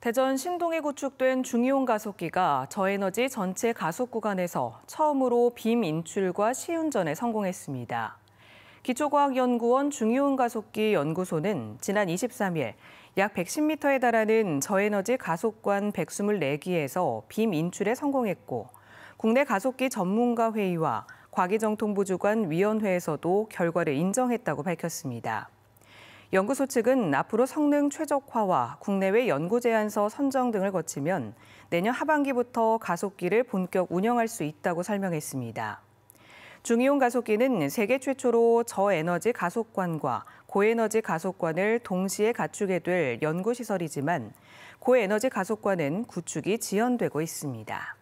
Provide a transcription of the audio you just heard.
대전 신동에 구축된 중이온 가속기가 저에너지 전체 가속 구간에서 처음으로 빔 인출과 시운전에 성공했습니다. 기초과학연구원 중이온 가속기 연구소는 지난 23일 약 110m에 달하는 저에너지 가속관 124기에서 빔 인출에 성공했고 국내 가속기 전문가 회의와 과기정통부 주관 위원회에서도 결과를 인정했다고 밝혔습니다. 연구소 측은 앞으로 성능 최적화와 국내외 연구 제안서 선정 등을 거치면 내년 하반기부터 가속기를 본격 운영할 수 있다고 설명했습니다. 중이온 가속기는 세계 최초로 저에너지 가속관과 고에너지 가속관을 동시에 갖추게 될 연구시설이지만 고에너지 가속관은 구축이 지연되고 있습니다.